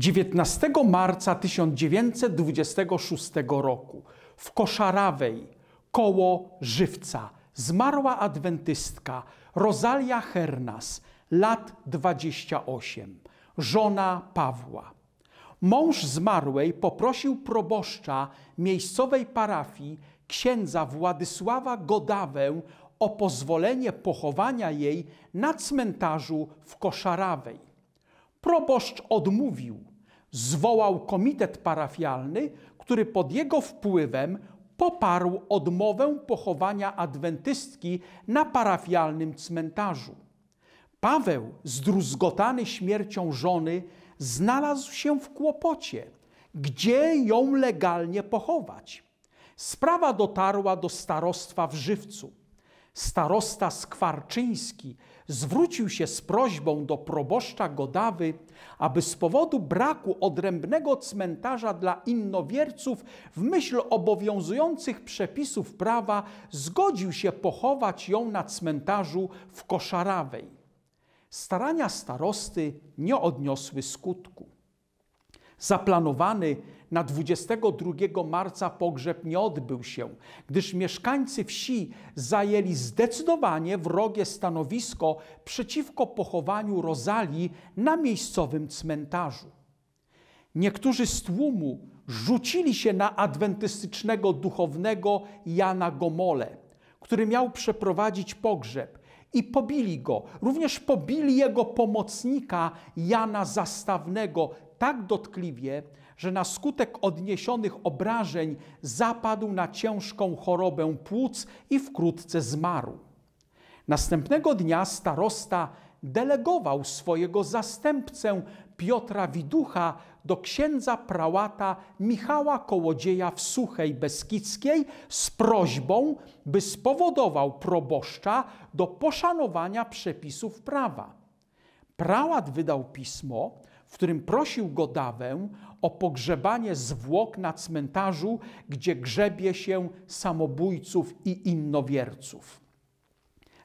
19 marca 1926 roku w Koszarawej koło Żywca zmarła adwentystka Rosalia Hernas, lat 28, żona Pawła. Mąż zmarłej poprosił proboszcza miejscowej parafii księdza Władysława Godawę o pozwolenie pochowania jej na cmentarzu w Koszarawej. Proboszcz odmówił. Zwołał komitet parafialny, który pod jego wpływem poparł odmowę pochowania adwentystki na parafialnym cmentarzu. Paweł, zdruzgotany śmiercią żony, znalazł się w kłopocie, gdzie ją legalnie pochować. Sprawa dotarła do starostwa w Żywcu. Starosta Skwarczyński zwrócił się z prośbą do proboszcza Godawy, aby z powodu braku odrębnego cmentarza dla innowierców w myśl obowiązujących przepisów prawa zgodził się pochować ją na cmentarzu w Koszarawej. Starania starosty nie odniosły skutku. Zaplanowany na 22 marca pogrzeb nie odbył się, gdyż mieszkańcy wsi zajęli zdecydowanie wrogie stanowisko przeciwko pochowaniu Rozalii na miejscowym cmentarzu. Niektórzy z tłumu rzucili się na adwentystycznego duchownego Jana Gomole, który miał przeprowadzić pogrzeb i pobili go. Również pobili jego pomocnika Jana Zastawnego, tak dotkliwie, że na skutek odniesionych obrażeń zapadł na ciężką chorobę płuc i wkrótce zmarł. Następnego dnia starosta delegował swojego zastępcę Piotra Widucha do księdza prałata Michała Kołodzieja w Suchej Beskidzkiej z prośbą, by spowodował proboszcza do poszanowania przepisów prawa. Prałat wydał pismo, w którym prosił Godawę o pogrzebanie zwłok na cmentarzu, gdzie grzebie się samobójców i innowierców.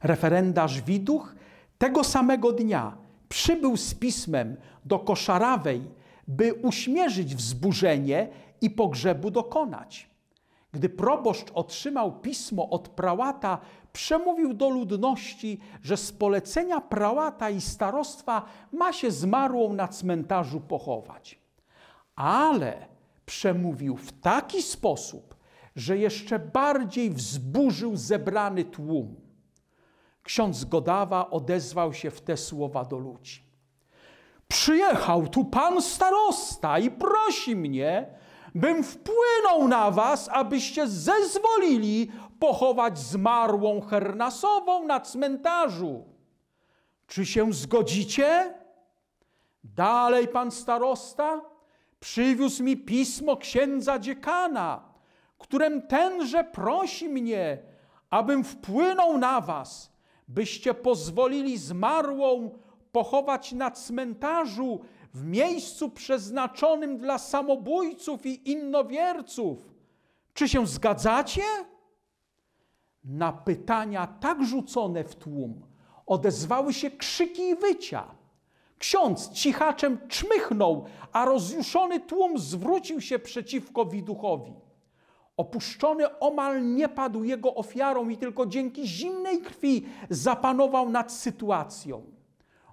Referendarz Widuch tego samego dnia przybył z pismem do Koszarawej, by uśmierzyć wzburzenie i pogrzebu dokonać. Gdy proboszcz otrzymał pismo od prałata, przemówił do ludności, że z polecenia prałata i starostwa ma się zmarłą na cmentarzu pochować. Ale przemówił w taki sposób, że jeszcze bardziej wzburzył zebrany tłum. Ksiądz Godawa odezwał się w te słowa do ludzi. Przyjechał tu pan starosta i prosi mnie, bym wpłynął na was, abyście zezwolili pochować zmarłą Hernasową na cmentarzu. Czy się zgodzicie? Dalej pan starosta przywiózł mi pismo księdza dziekana, którym tenże prosi mnie, abym wpłynął na was, byście pozwolili zmarłą pochować na cmentarzu w miejscu przeznaczonym dla samobójców i innowierców. Czy się zgadzacie? Na pytania tak rzucone w tłum odezwały się krzyki i wycia. Ksiądz cichaczem czmychnął, a rozjuszony tłum zwrócił się przeciwko widuchowi. Opuszczony omal nie padł jego ofiarą i tylko dzięki zimnej krwi zapanował nad sytuacją.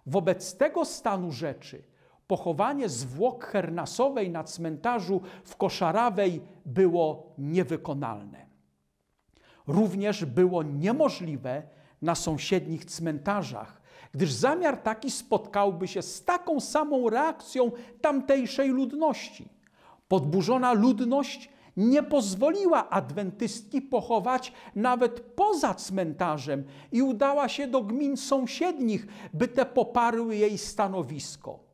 Wobec tego stanu rzeczy pochowanie zwłok hernasowej na cmentarzu w Koszarawej było niewykonalne. Również było niemożliwe na sąsiednich cmentarzach, gdyż zamiar taki spotkałby się z taką samą reakcją tamtejszej ludności. Podburzona ludność nie pozwoliła adwentystki pochować nawet poza cmentarzem i udała się do gmin sąsiednich, by te poparły jej stanowisko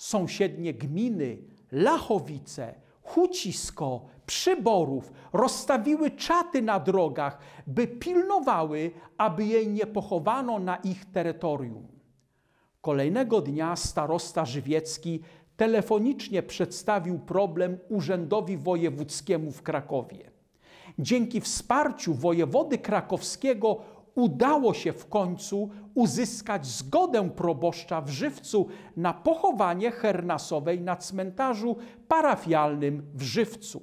sąsiednie gminy Lachowice, Hucisko, Przyborów rozstawiły czaty na drogach, by pilnowały, aby jej nie pochowano na ich terytorium. Kolejnego dnia starosta Żywiecki telefonicznie przedstawił problem Urzędowi Wojewódzkiemu w Krakowie. Dzięki wsparciu wojewody krakowskiego udało się w końcu uzyskać zgodę proboszcza w Żywcu na pochowanie Hernasowej na cmentarzu parafialnym w Żywcu.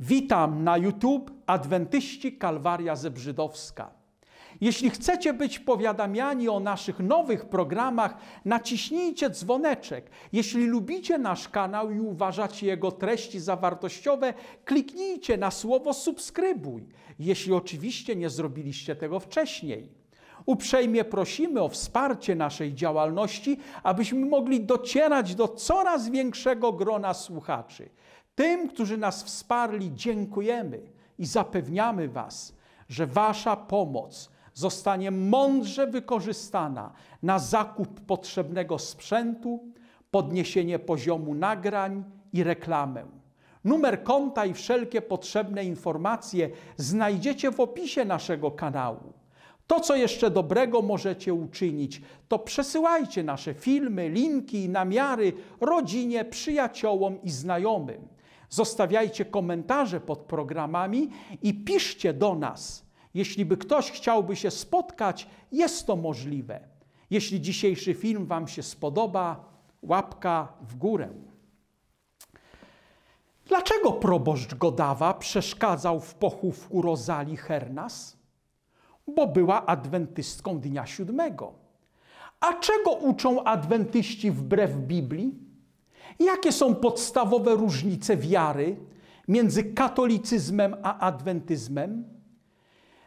Witam na YouTube Adwentyści Kalwaria Zebrzydowska. Jeśli chcecie być powiadamiani o naszych nowych programach, naciśnijcie dzwoneczek. Jeśli lubicie nasz kanał i uważacie jego treści za wartościowe, kliknijcie na słowo subskrybuj, jeśli oczywiście nie zrobiliście tego wcześniej. Uprzejmie prosimy o wsparcie naszej działalności, abyśmy mogli docierać do coraz większego grona słuchaczy. Tym, którzy nas wsparli, dziękujemy i zapewniamy Was, że Wasza pomoc zostanie mądrze wykorzystana na zakup potrzebnego sprzętu, podniesienie poziomu nagrań i reklamę. Numer konta i wszelkie potrzebne informacje znajdziecie w opisie naszego kanału. To, co jeszcze dobrego możecie uczynić, to przesyłajcie nasze filmy, linki i namiary rodzinie, przyjaciołom i znajomym. Zostawiajcie komentarze pod programami i piszcie do nas – jeśli by ktoś chciałby się spotkać, jest to możliwe. Jeśli dzisiejszy film Wam się spodoba, łapka w górę. Dlaczego proboszcz Godawa przeszkadzał w pochówku Rozali Hernas? Bo była adwentystką dnia siódmego. A czego uczą adwentyści wbrew Biblii? Jakie są podstawowe różnice wiary między katolicyzmem a adwentyzmem?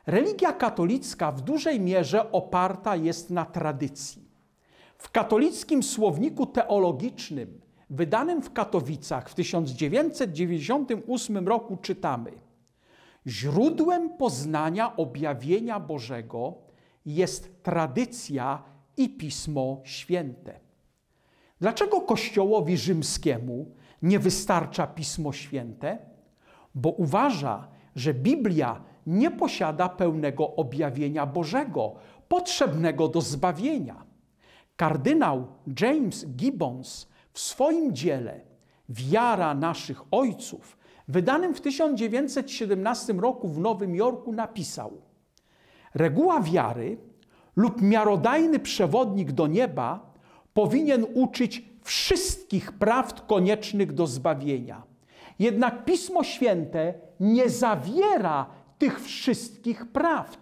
Religia katolicka w dużej mierze oparta jest na tradycji. W katolickim słowniku teologicznym, wydanym w Katowicach w 1998 roku, czytamy: Źródłem poznania objawienia Bożego jest tradycja i Pismo Święte. Dlaczego Kościołowi rzymskiemu nie wystarcza Pismo Święte? Bo uważa, że Biblia nie posiada pełnego objawienia Bożego, potrzebnego do zbawienia. Kardynał James Gibbons w swoim dziele Wiara naszych ojców, wydanym w 1917 roku w Nowym Jorku, napisał: Reguła wiary lub miarodajny przewodnik do nieba powinien uczyć wszystkich prawd koniecznych do zbawienia. Jednak Pismo Święte nie zawiera tych wszystkich prawd.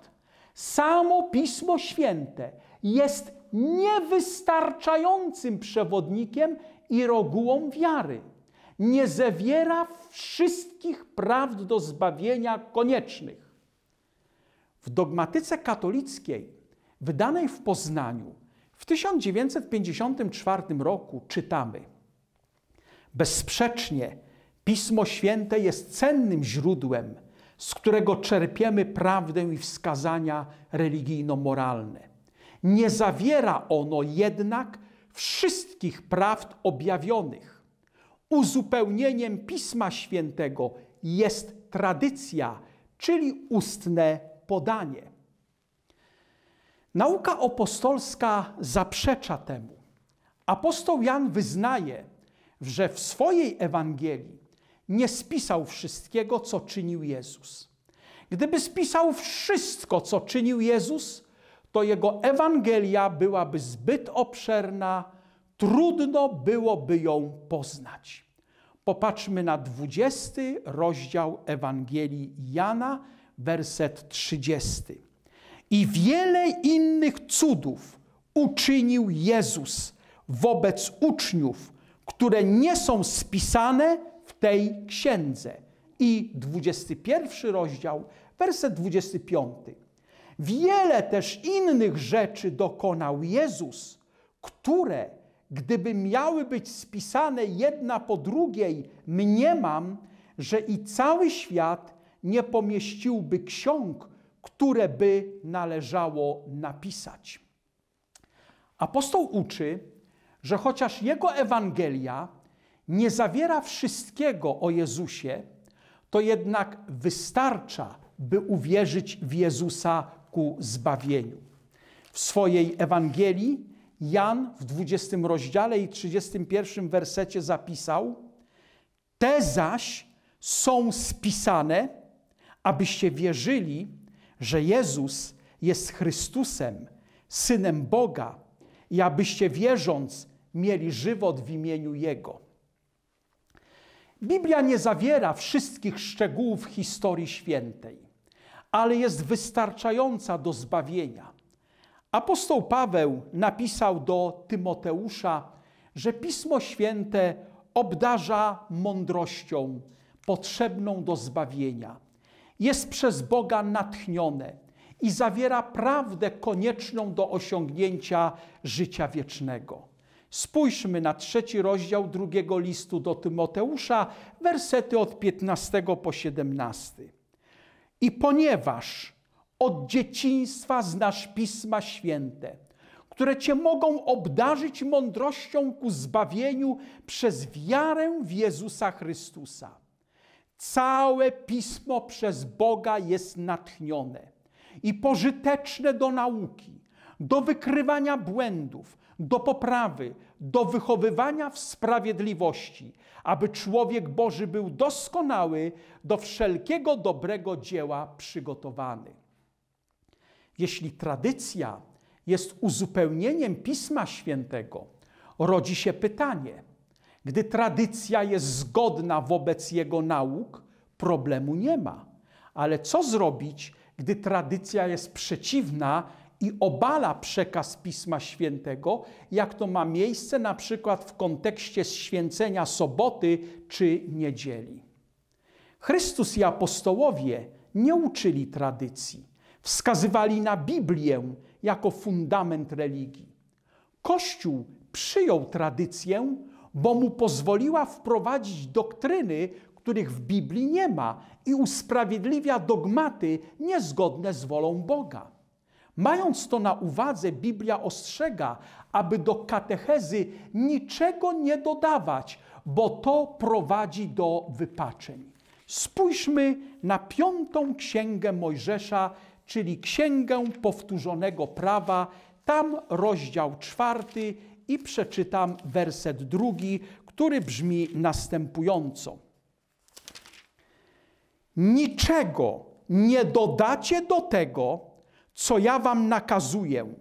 Samo Pismo Święte jest niewystarczającym przewodnikiem i regułą wiary. Nie zawiera wszystkich prawd do zbawienia koniecznych. W dogmatyce katolickiej, wydanej w Poznaniu w 1954 roku, czytamy: Bezsprzecznie Pismo Święte jest cennym źródłem z którego czerpiemy prawdę i wskazania religijno-moralne. Nie zawiera ono jednak wszystkich prawd objawionych. Uzupełnieniem Pisma Świętego jest tradycja, czyli ustne podanie. Nauka apostolska zaprzecza temu. Apostoł Jan wyznaje, że w swojej Ewangelii nie spisał wszystkiego, co czynił Jezus. Gdyby spisał wszystko, co czynił Jezus, to jego Ewangelia byłaby zbyt obszerna, trudno byłoby ją poznać. Popatrzmy na 20 rozdział Ewangelii Jana, werset 30. I wiele innych cudów uczynił Jezus wobec uczniów, które nie są spisane tej księdze. I 21 rozdział, werset 25. Wiele też innych rzeczy dokonał Jezus, które, gdyby miały być spisane jedna po drugiej, mniemam, że i cały świat nie pomieściłby ksiąg, które by należało napisać. Apostoł uczy, że chociaż jego Ewangelia nie zawiera wszystkiego o Jezusie, to jednak wystarcza, by uwierzyć w Jezusa ku zbawieniu. W swojej Ewangelii Jan w 20 rozdziale i 31 wersecie zapisał: Te zaś są spisane, abyście wierzyli, że Jezus jest Chrystusem, synem Boga, i abyście wierząc mieli żywot w imieniu Jego. Biblia nie zawiera wszystkich szczegółów historii świętej, ale jest wystarczająca do zbawienia. Apostoł Paweł napisał do Tymoteusza, że Pismo Święte obdarza mądrością potrzebną do zbawienia. Jest przez Boga natchnione i zawiera prawdę konieczną do osiągnięcia życia wiecznego. Spójrzmy na trzeci rozdział drugiego listu do Tymoteusza, wersety od 15 po 17. I ponieważ od dzieciństwa znasz pisma święte, które cię mogą obdarzyć mądrością ku zbawieniu przez wiarę w Jezusa Chrystusa. Całe pismo przez Boga jest natchnione i pożyteczne do nauki, do wykrywania błędów do poprawy, do wychowywania w sprawiedliwości, aby człowiek Boży był doskonały, do wszelkiego dobrego dzieła przygotowany. Jeśli tradycja jest uzupełnieniem Pisma Świętego, rodzi się pytanie, gdy tradycja jest zgodna wobec jego nauk, problemu nie ma. Ale co zrobić, gdy tradycja jest przeciwna i obala przekaz Pisma Świętego, jak to ma miejsce na przykład w kontekście święcenia soboty czy niedzieli. Chrystus i apostołowie nie uczyli tradycji, wskazywali na Biblię jako fundament religii. Kościół przyjął tradycję, bo mu pozwoliła wprowadzić doktryny, których w Biblii nie ma i usprawiedliwia dogmaty niezgodne z wolą Boga. Mając to na uwadze, Biblia ostrzega, aby do katechezy niczego nie dodawać, bo to prowadzi do wypaczeń. Spójrzmy na piątą księgę Mojżesza, czyli księgę powtórzonego prawa, tam rozdział czwarty i przeczytam werset drugi, który brzmi następująco. Niczego nie dodacie do tego, co ja wam nakazuję.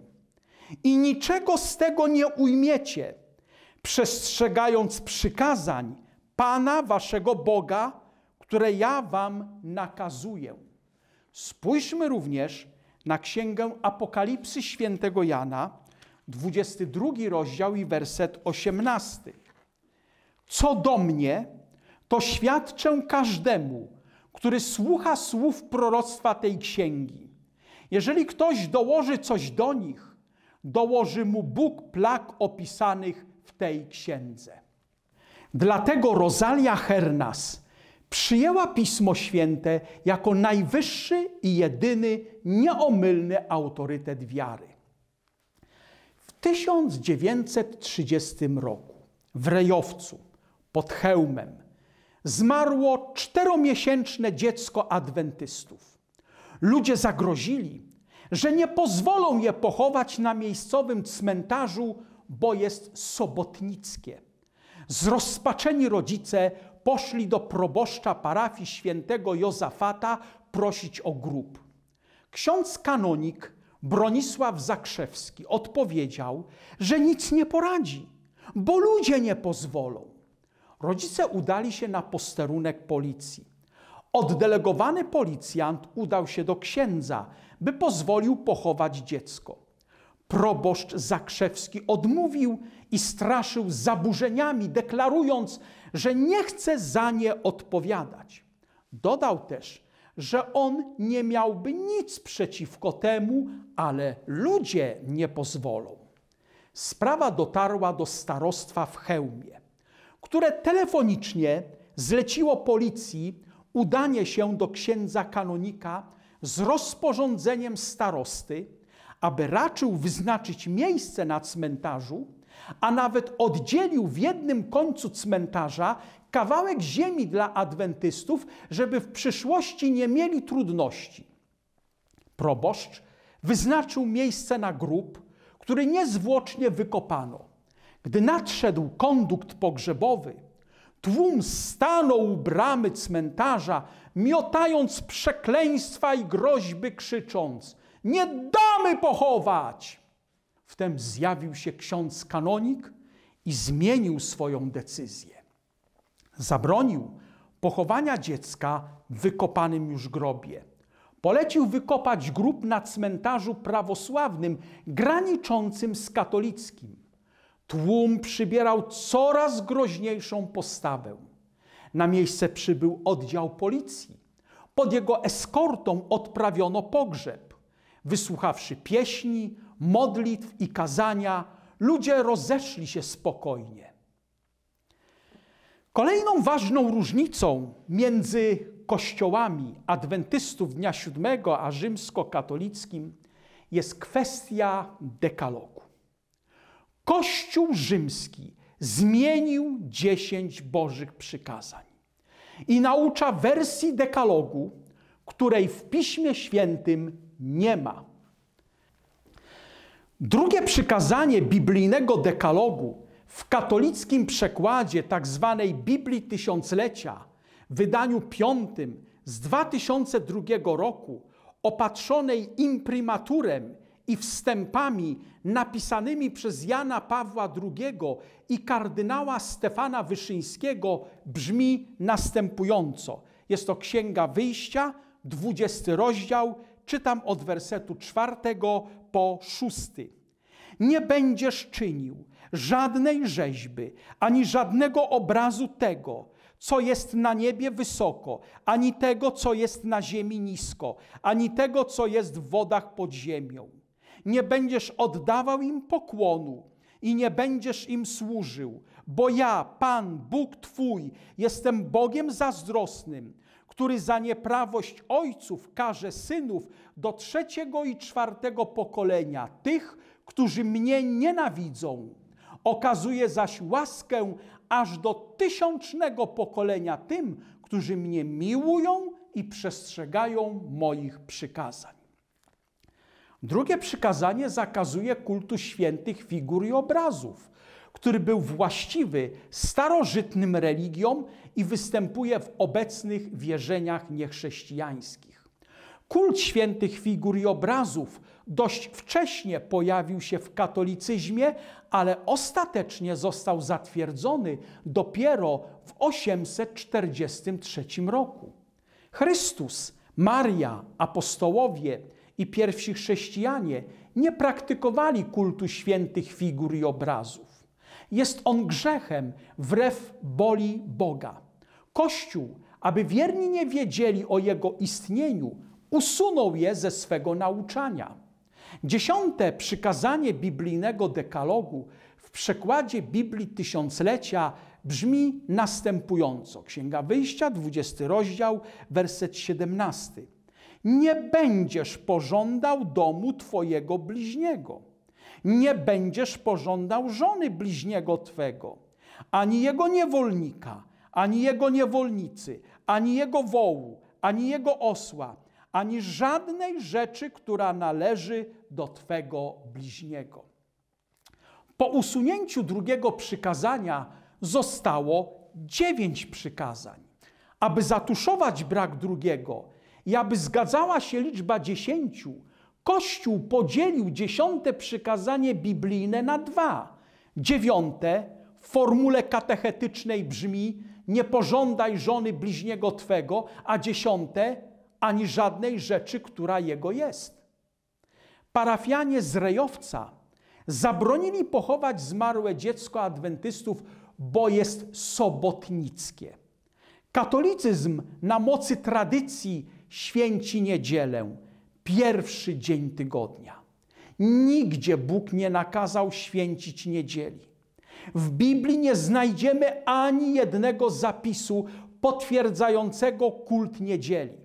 I niczego z tego nie ujmiecie, przestrzegając przykazań Pana waszego Boga, które ja wam nakazuję. Spójrzmy również na Księgę Apokalipsy Świętego Jana, 22 rozdział i werset 18. Co do mnie, to świadczę każdemu, który słucha słów proroctwa tej księgi jeżeli ktoś dołoży coś do nich, dołoży mu Bóg plag opisanych w tej księdze. Dlatego Rosalia Hernas przyjęła Pismo Święte jako najwyższy i jedyny nieomylny autorytet wiary. W 1930 roku w Rejowcu pod Hełmem zmarło czteromiesięczne dziecko adwentystów. Ludzie zagrozili, że nie pozwolą je pochować na miejscowym cmentarzu, bo jest sobotnickie. Zrozpaczeni rodzice poszli do proboszcza parafii świętego Jozafata prosić o grób. Ksiądz kanonik Bronisław Zakrzewski odpowiedział, że nic nie poradzi, bo ludzie nie pozwolą. Rodzice udali się na posterunek policji. Oddelegowany policjant udał się do księdza, by pozwolił pochować dziecko. Proboszcz Zakrzewski odmówił i straszył zaburzeniami, deklarując, że nie chce za nie odpowiadać. Dodał też, że on nie miałby nic przeciwko temu, ale ludzie nie pozwolą. Sprawa dotarła do starostwa w Chełmie, które telefonicznie zleciło policji udanie się do księdza kanonika z rozporządzeniem starosty, aby raczył wyznaczyć miejsce na cmentarzu, a nawet oddzielił w jednym końcu cmentarza kawałek ziemi dla adwentystów, żeby w przyszłości nie mieli trudności. Proboszcz wyznaczył miejsce na grób, który niezwłocznie wykopano. Gdy nadszedł kondukt pogrzebowy, Tłum stanął u bramy cmentarza, miotając przekleństwa i groźby, krzycząc: Nie damy pochować! Wtem zjawił się ksiądz kanonik i zmienił swoją decyzję. Zabronił pochowania dziecka w wykopanym już grobie. Polecił wykopać grób na cmentarzu prawosławnym, graniczącym z katolickim. Tłum przybierał coraz groźniejszą postawę. Na miejsce przybył oddział policji. Pod jego eskortą odprawiono pogrzeb. Wysłuchawszy pieśni, modlitw i kazania, ludzie rozeszli się spokojnie. Kolejną ważną różnicą między kościołami adwentystów dnia siódmego a rzymskokatolickim jest kwestia dekalogu. Kościół rzymski zmienił dziesięć Bożych przykazań i naucza wersji dekalogu, której w Piśmie Świętym nie ma. Drugie przykazanie biblijnego dekalogu w katolickim przekładzie tzw. Tak Biblii Tysiąclecia, wydaniu piątym z 2002 roku, opatrzonej imprimaturem i wstępami napisanymi przez Jana Pawła II i kardynała Stefana Wyszyńskiego brzmi następująco. Jest to Księga Wyjścia, 20 rozdział, czytam od wersetu czwartego po szósty. Nie będziesz czynił żadnej rzeźby, ani żadnego obrazu tego, co jest na niebie wysoko, ani tego, co jest na ziemi nisko, ani tego, co jest w wodach pod ziemią nie będziesz oddawał im pokłonu i nie będziesz im służył, bo ja, Pan, Bóg Twój, jestem Bogiem zazdrosnym, który za nieprawość ojców karze synów do trzeciego i czwartego pokolenia, tych, którzy mnie nienawidzą. Okazuje zaś łaskę aż do tysiącznego pokolenia tym, którzy mnie miłują i przestrzegają moich przykazań. Drugie przykazanie zakazuje kultu świętych figur i obrazów, który był właściwy starożytnym religiom i występuje w obecnych wierzeniach niechrześcijańskich. Kult świętych figur i obrazów dość wcześnie pojawił się w katolicyzmie, ale ostatecznie został zatwierdzony dopiero w 843 roku. Chrystus, Maria, apostołowie, i pierwsi chrześcijanie nie praktykowali kultu świętych figur i obrazów. Jest on grzechem wbrew boli Boga. Kościół, aby wierni nie wiedzieli o jego istnieniu, usunął je ze swego nauczania. Dziesiąte przykazanie biblijnego dekalogu w przekładzie Biblii Tysiąclecia brzmi następująco. Księga Wyjścia, 20 rozdział, werset 17. Nie będziesz pożądał domu twojego bliźniego. Nie będziesz pożądał żony bliźniego twego, ani jego niewolnika, ani jego niewolnicy, ani jego wołu, ani jego osła, ani żadnej rzeczy, która należy do twego bliźniego. Po usunięciu drugiego przykazania zostało dziewięć przykazań. Aby zatuszować brak drugiego, i aby zgadzała się liczba dziesięciu, Kościół podzielił dziesiąte przykazanie biblijne na dwa. Dziewiąte w formule katechetycznej brzmi: Nie pożądaj żony bliźniego twego, a dziesiąte ani żadnej rzeczy, która jego jest. Parafianie z Rejowca zabronili pochować zmarłe dziecko adwentystów, bo jest sobotnickie. Katolicyzm na mocy tradycji święci niedzielę, pierwszy dzień tygodnia. Nigdzie Bóg nie nakazał święcić niedzieli. W Biblii nie znajdziemy ani jednego zapisu potwierdzającego kult niedzieli.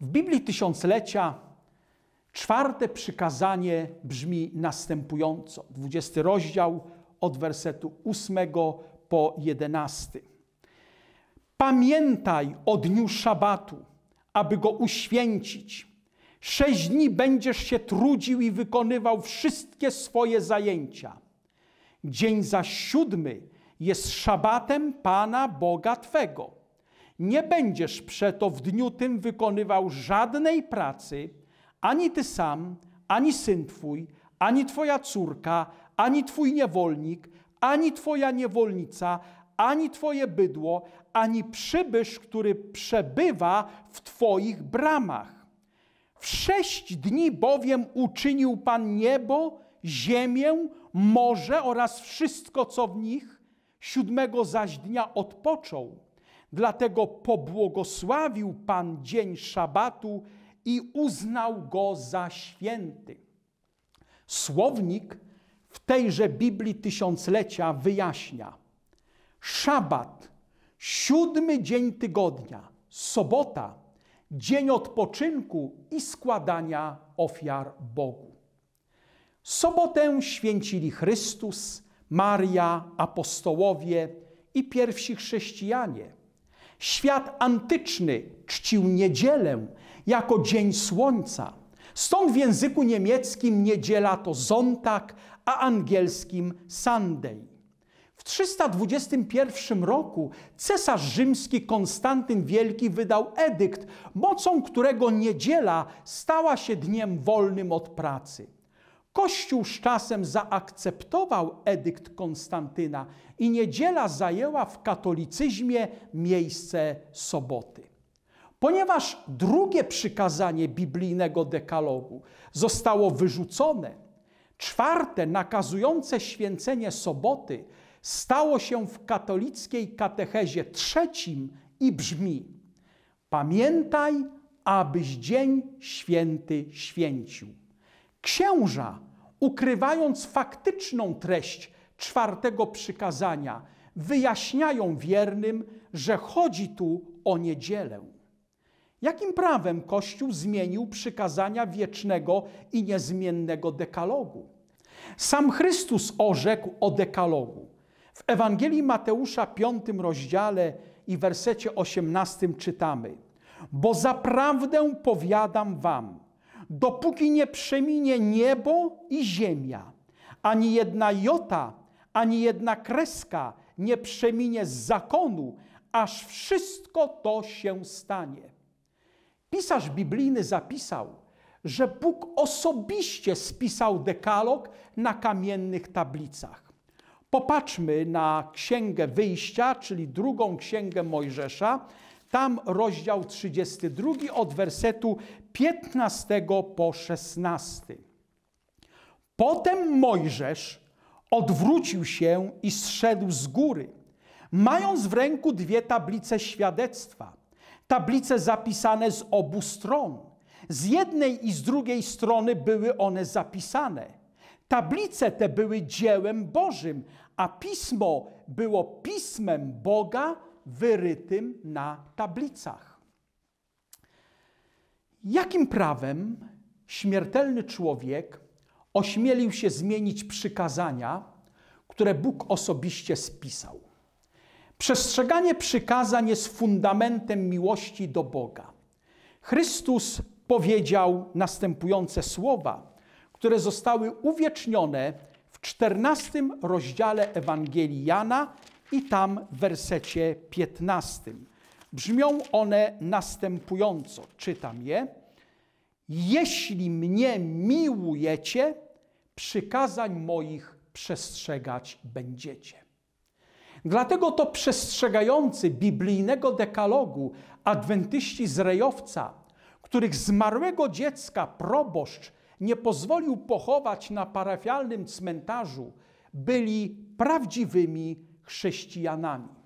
W Biblii Tysiąclecia czwarte przykazanie brzmi następująco. 20 rozdział od wersetu 8 po 11. Pamiętaj o dniu szabatu, aby go uświęcić. Sześć dni będziesz się trudził i wykonywał wszystkie swoje zajęcia. Dzień za siódmy jest szabatem Pana Boga Twego. Nie będziesz przeto w dniu tym wykonywał żadnej pracy, ani ty sam, ani syn twój, ani twoja córka, ani twój niewolnik, ani twoja niewolnica, ani twoje bydło, ani przybysz, który przebywa w twoich bramach. W sześć dni bowiem uczynił Pan niebo, ziemię, morze oraz wszystko, co w nich, siódmego zaś dnia odpoczął. Dlatego pobłogosławił Pan dzień szabatu i uznał go za święty. Słownik w tejże Biblii tysiąclecia wyjaśnia – szabat, siódmy dzień tygodnia, sobota, dzień odpoczynku i składania ofiar Bogu. Sobotę święcili Chrystus, Maria, apostołowie i pierwsi chrześcijanie. Świat antyczny czcił niedzielę jako dzień słońca. Stąd w języku niemieckim niedziela to Sonntag, a angielskim Sunday. W 321 roku cesarz rzymski Konstantyn Wielki wydał edykt, mocą którego niedziela stała się dniem wolnym od pracy. Kościół z czasem zaakceptował edykt Konstantyna i niedziela zajęła w katolicyzmie miejsce soboty. Ponieważ drugie przykazanie biblijnego dekalogu zostało wyrzucone, czwarte nakazujące święcenie soboty stało się w katolickiej katechezie trzecim i brzmi: Pamiętaj, abyś dzień święty święcił. Księża, ukrywając faktyczną treść czwartego przykazania, wyjaśniają wiernym, że chodzi tu o niedzielę. Jakim prawem Kościół zmienił przykazania wiecznego i niezmiennego dekalogu? Sam Chrystus orzekł o dekalogu. W Ewangelii Mateusza 5 rozdziale i wersecie 18 czytamy: Bo zaprawdę powiadam wam, dopóki nie przeminie niebo i ziemia, ani jedna jota, ani jedna kreska nie przeminie z zakonu, aż wszystko to się stanie. Pisarz biblijny zapisał, że Bóg osobiście spisał dekalog na kamiennych tablicach. Popatrzmy na Księgę Wyjścia, czyli drugą Księgę Mojżesza. Tam rozdział 32 od wersetu 15 po 16. Potem Mojżesz odwrócił się i zszedł z góry, mając w ręku dwie tablice świadectwa. Tablice zapisane z obu stron. Z jednej i z drugiej strony były one zapisane. Tablice te były dziełem Bożym, a pismo było pismem Boga wyrytym na tablicach. Jakim prawem śmiertelny człowiek ośmielił się zmienić przykazania, które Bóg osobiście spisał? Przestrzeganie przykazań jest fundamentem miłości do Boga. Chrystus powiedział następujące słowa, które zostały uwiecznione 14 rozdziale Ewangelii Jana i tam w wersecie 15. Brzmią one następująco. Czytam je. Jeśli mnie miłujecie, przykazań moich przestrzegać będziecie. Dlatego to przestrzegający biblijnego dekalogu adwentyści z Rejowca, których zmarłego dziecka proboszcz nie pozwolił pochować na parafialnym cmentarzu, byli prawdziwymi chrześcijanami.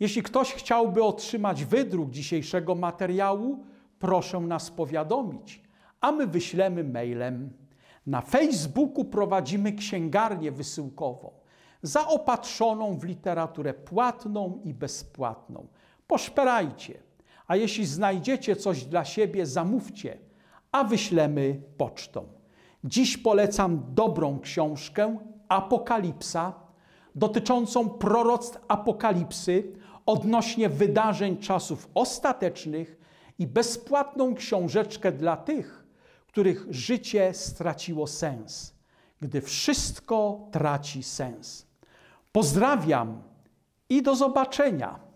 Jeśli ktoś chciałby otrzymać wydruk dzisiejszego materiału, proszę nas powiadomić, a my wyślemy mailem. Na Facebooku prowadzimy księgarnię wysyłkową, zaopatrzoną w literaturę płatną i bezpłatną. Poszperajcie, a jeśli znajdziecie coś dla siebie, zamówcie, a wyślemy pocztą. Dziś polecam dobrą książkę Apokalipsa dotyczącą proroctw Apokalipsy odnośnie wydarzeń czasów ostatecznych i bezpłatną książeczkę dla tych, których życie straciło sens, gdy wszystko traci sens. Pozdrawiam i do zobaczenia.